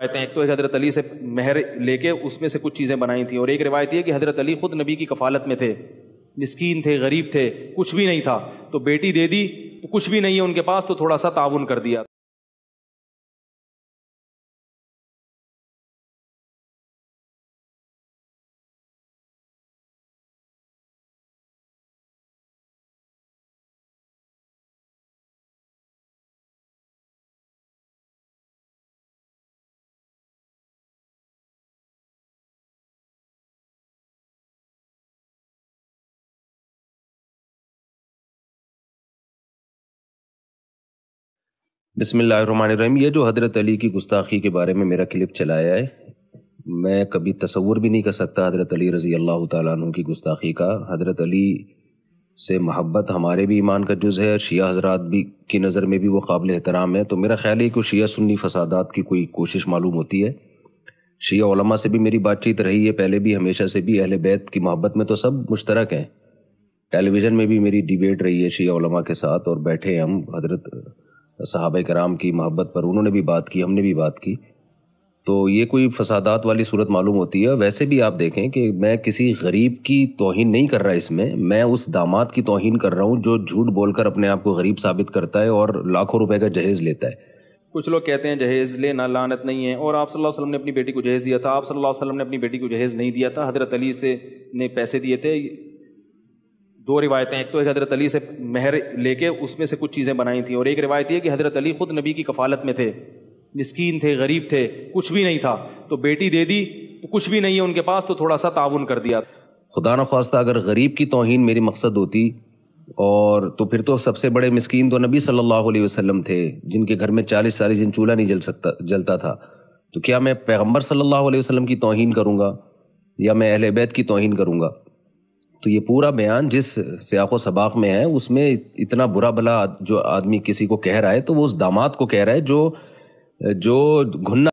रिवायतें एक तो एक हज़रत अली से महर लेके उसमें से कुछ चीज़ें बनाई थी और एक रिवायत यह कि हज़रत अली ख़ुद नबी की कफालत में थे मिसकीन थे गरीब थे कुछ भी नहीं था तो बेटी दे दी तो कुछ भी नहीं है उनके पास तो थोड़ा सा ताउन कर दिया बसमीम ये जो हज़रत अली की गुस्ताखी के बारे में मेरा क्लिप चलाया है मैं कभी तस्वुर भी नहीं कर सकता हज़रत अली रज़ी अल्लाह तु की गुस्ताखी का हज़रत अली से मोहब्बत हमारे भी ईमान का जुज़ है शिया हजरात भी की नज़र में भी वो काबिल एहतराम है तो मेरा ख्याल है कि शिया सुन्नी फसादात की कोई कोशिश मालूम होती है शिया से भी मेरी बातचीत रही है पहले भी हमेशा से भी अहल बैत की मोहब्बत में तो सब मुश्तरक हैं टेलीविज़न में भी मेरी डिबेट रही है शिया के साथ और बैठे हम हजरत साहब कराम की मोहब्बत पर उन्होंने भी बात की हमने भी बात की तो ये कोई फसादात वाली सूरत मालूम होती है वैसे भी आप देखें कि मैं किसी गरीब की तोहन नहीं कर रहा इसमें मैं उस दामाद की तोहिन कर रहा हूँ जो झूठ बोलकर अपने आप को गरीब साबित करता है और लाखों रुपए का जहेज़ लेता है कुछ लोग कहते हैं जहेज़ लेना लानत नहीं है और आप सल्लल्लाहु अलैहि वसल्लम ने अपनी बेटी को जहेज़ दिया था आप सल्लल्लाहु अलैहि वसल्लम ने अपनी बेटी को जहेज़ नहीं दिया था हज़रत अली से ने पैसे दिए थे दो रिवायतें एक तो एक हज़रत अली से मेहर लेके उसमें से कुछ चीज़ें बनाई थी और एक रिवायत ये कि हज़रत अली खुद नबी की कफालत में थे मस्किन थे गरीब थे कुछ भी नहीं था तो बेटी दे दी तो कुछ भी नहीं है उनके पास तो थोड़ा सा ताउन कर दिया खुदा न खास्ता अगर गरीब की तोहन मेरी मकसद होती और तो फिर तो सबसे बड़े मस्किन तो नबी सल्लल्लाहु अलैहि वसल्लम थे जिनके घर में चालीस चालीस दिन चूल्हा नहीं जल सकता जलता था तो क्या मैं पैगम्बर सल्ला वसलम की तोहन करूँगा या मैं अहल बैत की तोहन करूँगा तो ये पूरा बयान जिस सियाको सबाक में है उसमें इतना बुरा भला जो आदमी किसी को कह रहा है तो वो उस दामाद को कह रहा है जो जो घुन्ना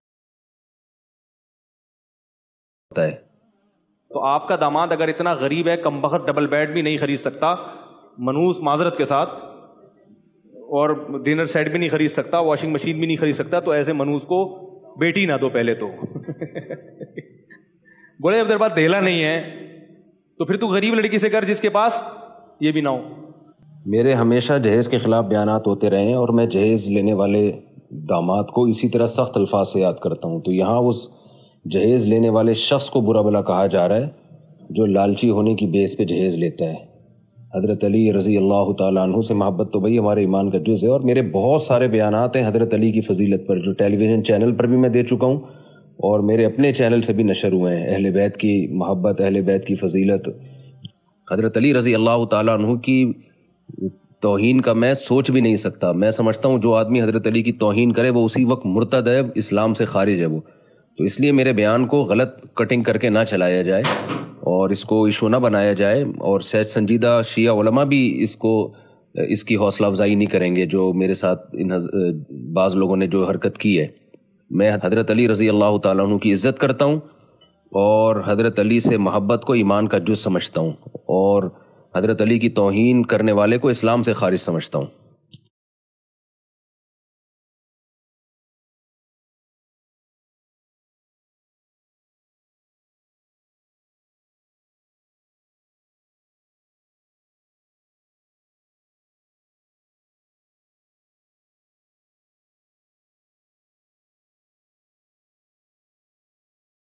होता है तो आपका दामाद अगर इतना गरीब है कम बखत डबल बेड भी नहीं खरीद सकता मनूस माजरत के साथ और डिनर सेट भी नहीं खरीद सकता वॉशिंग मशीन भी नहीं खरीद सकता तो ऐसे मनूस को बेटी ना दो पहले तो बोले अब देर बाद देला नहीं है तो फिर तू गरीब लड़की से कर जिसके पास ये भी ना हो मेरे हमेशा जहेज़ के ख़िलाफ़ बयान होते रहे हैं और मैं जहेज़ लेने वाले दामाद को इसी तरह सख्त अल्फाज से याद करता हूँ तो यहाँ उस जहेज़ लेने वाले शख्स को बुरा भला कहा जा रहा है जो लालची होने की बेस पे जहेज़ लेता है हज़रत अली रज़ी अल्लाह तु से मोहब्बत तो भाई हमारे ईमान का जुज़ है और मेरे बहुत सारे बयान हैं हज़रत अली की फजीलत पर जो टेलीविज़न चैनल पर भी मैं दे चुका हूँ और मेरे अपने चैनल से भी नशर हुए हैं अहल बैत की मोहब्बत अहल बैत की फजीलत हज़रत अली रज़ी अल्लाह तु की तोहन का मैं सोच भी नहीं सकता मैं समझता हूँ जो आदमी हज़रत अली की तोहन करे वो उसी वक्त मुर्तद है इस्लाम से खारिज है वो तो इसलिए मेरे बयान को गलत कटिंग करके ना चलाया जाए और इसको इशू ना बनाया जाए और सहज संजीदा शिया उलमा भी इसको इसकी हौसला अफजाई नहीं करेंगे जो मेरे साथ इन बाज़ लोगों ने जो हरकत की है मैं हज़रत अली रज़ी अल्लाह तु की इज़्ज़त करता हूँ और हज़रत अली से महब्बत को ईमान का जुज़ समझता हूँ और हज़रत अली की तोहन करने वाले को इस्लाम से खारिज समझता हूँ